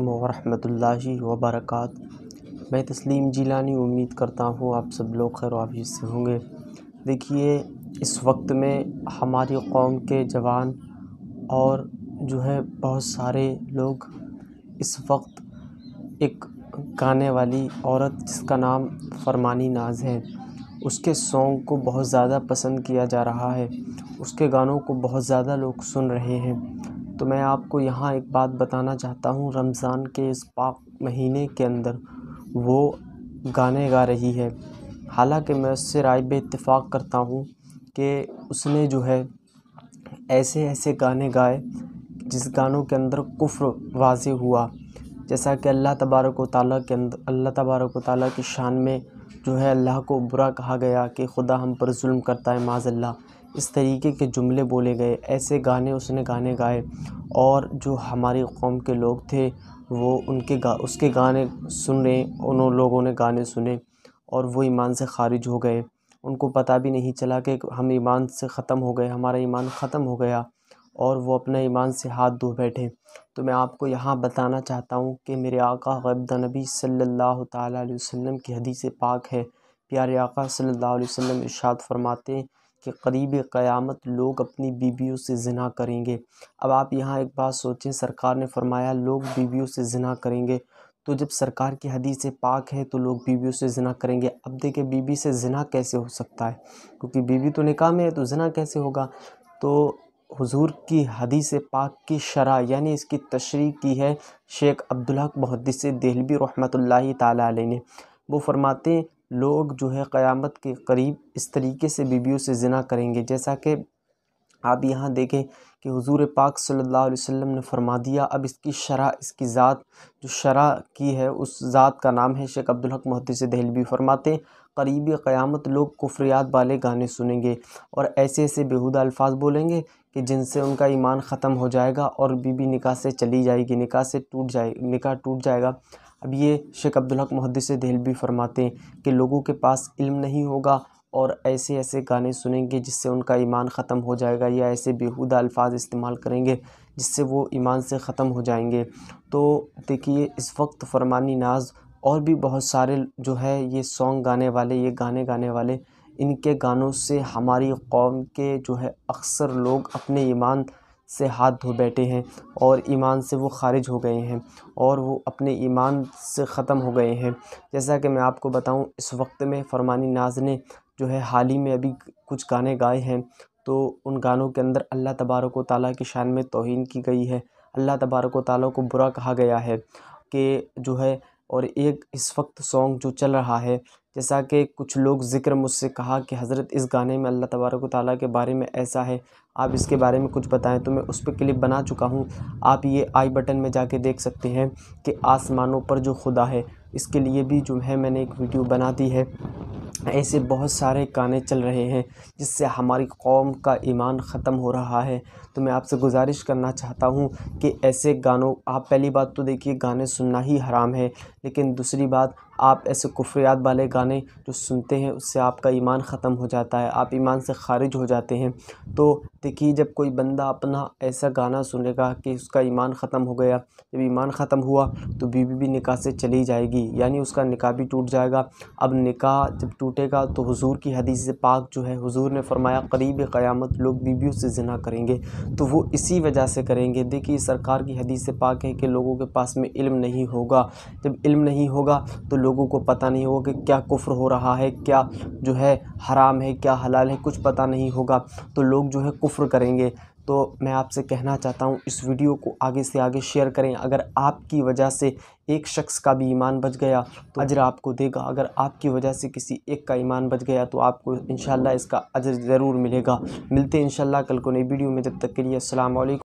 वरहमतुल्लाहि वबरक मैं तस्लीम जीलानी उम्मीद करता हूँ आप सब लोग खैर आफियत से होंगे देखिए इस वक्त में हमारी कौम के जवान और जो है बहुत सारे लोग इस वक्त एक गाने वाली औरत जिसका नाम फरमानी नाज है उसके सॉन्ग को बहुत ज़्यादा पसंद किया जा रहा है उसके गानों को बहुत ज़्यादा लोग सुन रहे हैं तो मैं आपको यहाँ एक बात बताना चाहता हूँ रमज़ान के इस पाक महीने के अंदर वो गाने गा रही है हालांकि मैं उससे राय बे इतफ़ाक़ करता हूँ कि उसने जो है ऐसे ऐसे गाने गाए जिस गानों के अंदर कुफ्र वाज हुआ जैसा कि अल्लाह तबारक ताली के अंदर अल्लाह तबारक ताली की शान में जो है अल्लाह को बुरा कहा गया कि खुदा हम पर जुल्म करता है माजल्ला इस तरीके के जुमले बोले गए ऐसे गाने उसने गाने गाए और जो हमारी कौम के लोग थे वो उनके गा उसके गाने सुने उन लोगों ने गाने सुने और वो ईमान से ख़ारिज हो गए उनको पता भी नहीं चला कि हम ईमान से ख़त्म हो गए हमारा ईमान ख़त्म हो गया और वो अपने ईमान से हाथ धो बैठे तो मैं आपको यहाँ बताना चाहता हूँ कि मेरे आका गब्द नबी सल्लल्लाहु अलैहि वसल्लम की हदीस पाक है प्यारे आका सल्लल्लाहु अलैहि वसल्लम इरशाद फरमाते कि करीब क़यामत लोग अपनी बीवियों से जना करेंगे अब आप यहाँ एक बात सोचें सरकार ने फरमाया लोग बीवियों से जना करेंगे तो जब सरकार की हदीस पाक है तो लोग बीवियों से जना करेंगे अब देखें बीवी से जना कैसे हो सकता है क्योंकि बीवी तो निकाह में है तो जना कैसे होगा तो हुजूर की हदीस पाक की शरह यानी इसकी तशरी की है शेख अब्दुल्ला महदस दहलवी रहमत ला ने वो फरमाते हैं लोग जो है क़यामत के करीब इस तरीके से बीबियों से ज़िना करेंगे जैसा कि आप यहाँ देखें कि हुजूर पाक सल्लल्लाहु अलैहि वसल्लम ने फरमा दिया अब इसकी शरह इसकी ज़ात जो शरह की है उस ज़ात का नाम है शेख अब्दुल हक मोहद्दिस दहलवी फरमाते करीब क़यामत लोग कुफरियात वाले गाने सुनेंगे और ऐसे ऐसे बेहुदा अल्फाज बोलेंगे कि जिनसे उनका ईमान ख़त्म हो जाएगा और बीबी निकाह से चली जाएगी निकाह से टूट जाए निकाह टूट जाएगा अब ये शेख अब्दुल्हक मुहदस भी फरमाते हैं कि लोगों के पास इल्म नहीं होगा और ऐसे ऐसे गाने सुनेंगे जिससे उनका ईमान ख़त्म हो जाएगा या ऐसे बेहूदा अल्फाज इस्तेमाल करेंगे जिससे वो ईमान से ख़त्म हो जाएंगे तो देखिए इस वक्त फरमानी नाज और भी बहुत सारे जो है ये सॉन्ग गाने वाले ये गाने गाने वाले इनके गानों से हमारी कौम के जो है अक्सर लोग अपने ईमान से हाथ धो बैठे हैं और ईमान से वो ख़ारिज हो गए हैं और वो अपने ईमान से ख़त्म हो गए हैं जैसा कि मैं आपको बताऊं इस वक्त में फ़रमानी नाज ने जो है हाल ही में अभी कुछ गाने गाए हैं तो उन गानों के अंदर अल्लाह तबारक ताली की शान में तोहन की गई है अल्लाह तबारक ताली को बुरा कहा गया है कि जो है और एक इस वक्त सॉन्ग जो चल रहा है जैसा कि कुछ लोग ज़िक्र मुझसे कहा कि हज़रत इस गाने में अल्लाह तबारक ताली के बारे में ऐसा है आप इसके बारे में कुछ बताएं तो मैं उस पर क्लिप बना चुका हूँ आप ये आई बटन में जाके देख सकते हैं कि आसमानों पर जो खुदा है इसके लिए भी जो है मैंने एक वीडियो बना दी है ऐसे बहुत सारे गाने चल रहे हैं जिससे हमारी कौम का ईमान ख़त्म हो रहा है तो मैं आपसे गुजारिश करना चाहता हूँ कि ऐसे गानों आप पहली बात तो देखिए गाने सुनना ही हराम है लेकिन दूसरी बात आप ऐसे कुफियात वाले गाने जो सुनते हैं उससे आपका ईमान ख़त्म हो जाता है आप ईमान से ख़ारिज हो जाते हैं तो देखिए जब कोई बंदा अपना ऐसा गाना सुनेगा कि उसका ईमान ख़त्म हो गया जब ईमान ख़त्म हुआ तो बीबी भी निकाह से चली जाएगी यानी उसका निकाह भी टूट जाएगा अब निकाह जब टूटेगा तो हुजूर की हदीस पाक जो है हुजूर ने फरमाया करीब क़यामत लोग बीबियों से जना करेंगे तो वो इसी वजह से करेंगे देखिए सरकार की हदीस पाक है कि लोगों के पास में इल्म नहीं होगा जब इल्म नहीं होगा तो लोग लोगों को पता नहीं होगा कि क्या कुफ्र हो रहा है क्या जो है हराम है क्या हलाल है कुछ पता नहीं होगा तो लोग जो है कुफ्र करेंगे तो मैं आपसे कहना चाहता हूँ इस वीडियो को आगे से आगे शेयर करें अगर आपकी वजह से एक शख्स का भी ईमान बच गया तो अजर आपको देगा अगर आपकी वजह से किसी एक का ईमान बच गया तो आपको इन इसका अजर ज़रूर मिलेगा मिलते हैं इन कल को नई वीडियो में जब तक के लिए असल